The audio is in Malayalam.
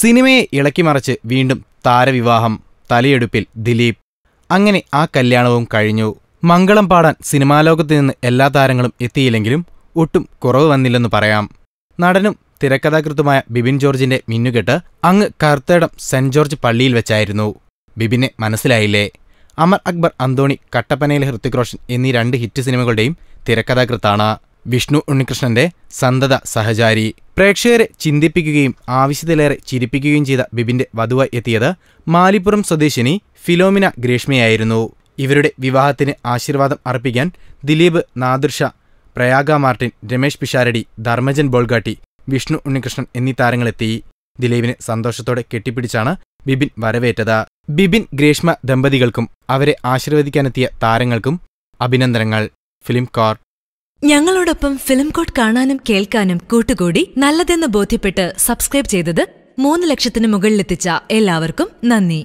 സിനിമയെ ഇളക്കി മറിച്ച് വീണ്ടും താരവിവാഹം തലയെടുപ്പിൽ ദിലീപ് അങ്ങനെ ആ കല്യാണവും കഴിഞ്ഞു മംഗളം പാടാൻ സിനിമാലോകത്ത് നിന്ന് എല്ലാ താരങ്ങളും എത്തിയില്ലെങ്കിലും ഒട്ടും കുറവ് വന്നില്ലെന്ന് പറയാം നടനും തിരക്കഥാകൃത്തുമായ ബിബിൻ ജോർജിന്റെ മിന്നുകെട്ട് അങ്ങ് കർത്തേടം സെന്റ് ജോർജ് പള്ളിയിൽ വെച്ചായിരുന്നു ബിബിനെ മനസ്സിലായില്ലേ അമർ അക്ബർ അന്തോണി കട്ടപ്പനയിലെ ഹൃത്തിക് റോഷൻ എന്നീ രണ്ട് ഹിറ്റ് സിനിമകളുടെയും തിരക്കഥാകൃത്താണ് വിഷ്ണു ഉണ്ണികൃഷ്ണന്റെ സന്തത സഹചാരി പ്രേക്ഷകരെ ചിന്തിപ്പിക്കുകയും ആവശ്യത്തിലേറെ ചിരിപ്പിക്കുകയും ചെയ്ത ബിബിന്റെ വധുവായി എത്തിയത് മാലിപ്പുറം സ്വദേശിനി ഫിലോമിന ഗ്രേഷ്മയായിരുന്നു ഇവരുടെ വിവാഹത്തിന് ആശീർവാദം അർപ്പിക്കാൻ ദിലീപ് നാദൃഷ പ്രയാഗ മാർട്ടിൻ രമേശ് പിഷാരടി ധർമ്മജൻ ബോൾഗാട്ടി വിഷ്ണു ഉണ്ണികൃഷ്ണൻ എന്നീ താരങ്ങളെത്തി ദിലീപിനെ സന്തോഷത്തോടെ കെട്ടിപ്പിടിച്ചാണ് ബിബിൻ വരവേറ്റത് ബിബിൻ ഗ്രേഷ്മ ദമ്പതികൾക്കും അവരെ ആശീർവദിക്കാനെത്തിയ താരങ്ങൾക്കും അഭിനന്ദനങ്ങൾ ഫിലിം കോർ ഞങ്ങളോടൊപ്പം ഫിലിം കോട്ട് കാണാനും കേൾക്കാനും കൂട്ടുകൂടി നല്ലതെന്ന് ബോധ്യപ്പെട്ട് സബ്സ്ക്രൈബ് ചെയ്തത് മൂന്ന് ലക്ഷത്തിന് മുകളിലെത്തിച്ച എല്ലാവർക്കും നന്ദി